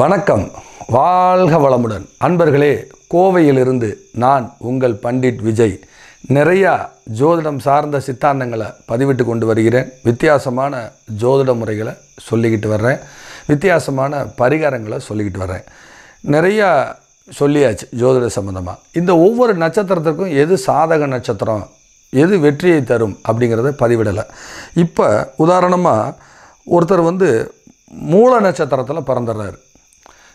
வணக்கம் வாழ்க வளமுடன் அன்பர்களே கோவையிலிருந்து நான் உங்கள் பண்டிட் விஜய் நிறையா ஜோதிடம் சார்ந்த சித்தாந்தங்களை பதிவிட்டு கொண்டு வருகிறேன் வித்தியாசமான ஜோதிட முறைகளை சொல்லிக்கிட்டு வர்றேன் வித்தியாசமான பரிகாரங்களை சொல்லிக்கிட்டு வர்றேன் நிறையா சொல்லியாச்சு ஜோதிட சம்மந்தமாக இந்த ஒவ்வொரு நட்சத்திரத்திற்கும் எது சாதக நட்சத்திரம் எது வெற்றியை தரும் அப்படிங்கிறத பதிவிடலை இப்போ உதாரணமாக ஒருத்தர் வந்து மூல நட்சத்திரத்தில் பிறந்துடுறாரு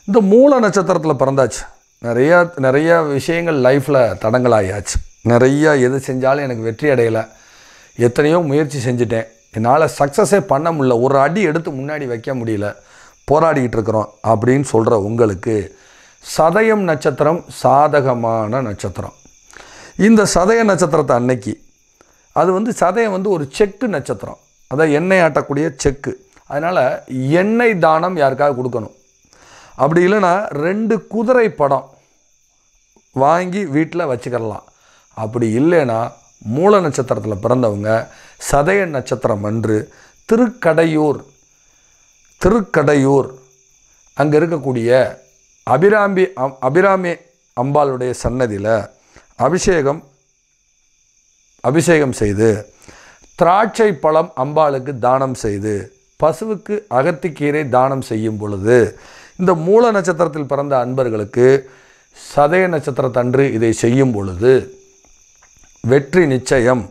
இந்த மூல நட்சத்திரத்தில் பிறந்தாச்சு நிறையா நிறையா விஷயங்கள் லைஃப்பில் தடங்களாகியாச்சு நிறையா எது செஞ்சாலும் எனக்கு வெற்றி அடையலை எத்தனையோ முயற்சி செஞ்சுட்டேன் என்னால் சக்ஸஸே பண்ண முடியல ஒரு அடி எடுத்து முன்னாடி வைக்க முடியல போராடிக்கிட்டு இருக்கிறோம் அப்படின்னு சொல்கிற உங்களுக்கு சதயம் நட்சத்திரம் சாதகமான நட்சத்திரம் இந்த சதய நட்சத்திரத்தை அன்னைக்கு அது வந்து சதயம் வந்து ஒரு செக்கு நட்சத்திரம் அதை எண்ணெய் ஆட்டக்கூடிய செக்கு அதனால் எண்ணெய் தானம் யாருக்காக கொடுக்கணும் அப்படி இல்லைன்னா ரெண்டு குதிரை படம் வாங்கி வீட்டில் வச்சுக்கலாம் அப்படி இல்லைன்னா மூல நட்சத்திரத்தில் பிறந்தவங்க சதய நட்சத்திரம் அன்று திருக்கடையூர் திருக்கடையூர் அங்கே இருக்கக்கூடிய அபிராமி அபிராமி அம்பாளுடைய சன்னதியில் அபிஷேகம் அபிஷேகம் செய்து திராட்சை பழம் அம்பாளுக்கு தானம் செய்து பசுவுக்கு அகத்திக்கீரை தானம் செய்யும் பொழுது இந்த மூல நட்சத்திரத்தில் பிறந்த அன்பர்களுக்கு சதய நட்சத்திரத்தன்று இதை செய்யும் பொழுது வெற்றி நிச்சயம்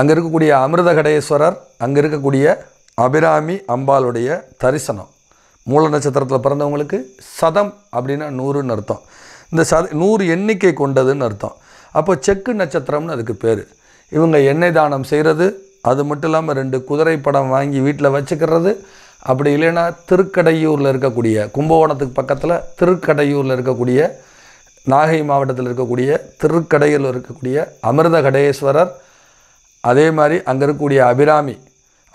அங்கே இருக்கக்கூடிய அமிர்தகடேஸ்வரர் அங்கே இருக்கக்கூடிய அபிராமி அம்பாளுடைய தரிசனம் மூல நட்சத்திரத்தில் பிறந்தவங்களுக்கு சதம் அப்படின்னா நூறுன்னு அர்த்தம் இந்த சத நூறு எண்ணிக்கை கொண்டதுன்னு அர்த்தம் அப்போ செக்கு நட்சத்திரம்னு அதுக்கு பேர் இவங்க எண்ணெய் தானம் செய்கிறது அது மட்டும் இல்லாமல் ரெண்டு குதிரை படம் வாங்கி வீட்டில் வச்சுக்கிறது அப்படி இல்லைன்னா திருக்கடையூரில் இருக்கக்கூடிய கும்பகோணத்துக்கு பக்கத்தில் திருக்கடையூரில் இருக்கக்கூடிய நாகை மாவட்டத்தில் இருக்கக்கூடிய திருக்கடையில் இருக்கக்கூடிய அமிர்த கடேஸ்வரர் அதே மாதிரி அங்கே இருக்கக்கூடிய அபிராமி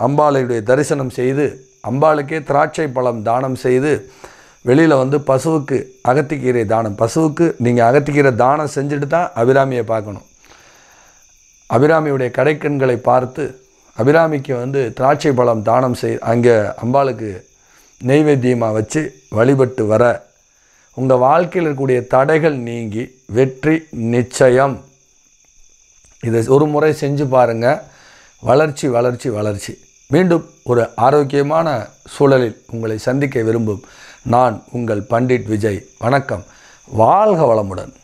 அம்பாளையுடைய தரிசனம் செய்து அம்பாளுக்கே திராட்சை பழம் தானம் செய்து வெளியில் வந்து பசுவுக்கு அகத்திக்கீரை தானம் பசுவுக்கு நீங்கள் அகத்திக்கீரை தானம் செஞ்சுட்டு தான் அபிராமியை பார்க்கணும் அபிராமியுடைய கடைக்கண்களை பார்த்து அபிராமிக்கு வந்து திராட்சை பழம் தானம் செய் அங்கே அம்பாளுக்கு நெய்வேத்தியமாக வச்சு வழிபட்டு வர உங்கள் வாழ்க்கையில் இருக்கக்கூடிய தடைகள் நீங்கி வெற்றி நிச்சயம் இதை ஒரு முறை செஞ்சு பாருங்கள் வளர்ச்சி வளர்ச்சி வளர்ச்சி மீண்டும் ஒரு ஆரோக்கியமான சூழலில் உங்களை சந்திக்க விரும்பும் நான் உங்கள் பண்டிட் விஜய் வணக்கம் வாழ்க வளமுடன்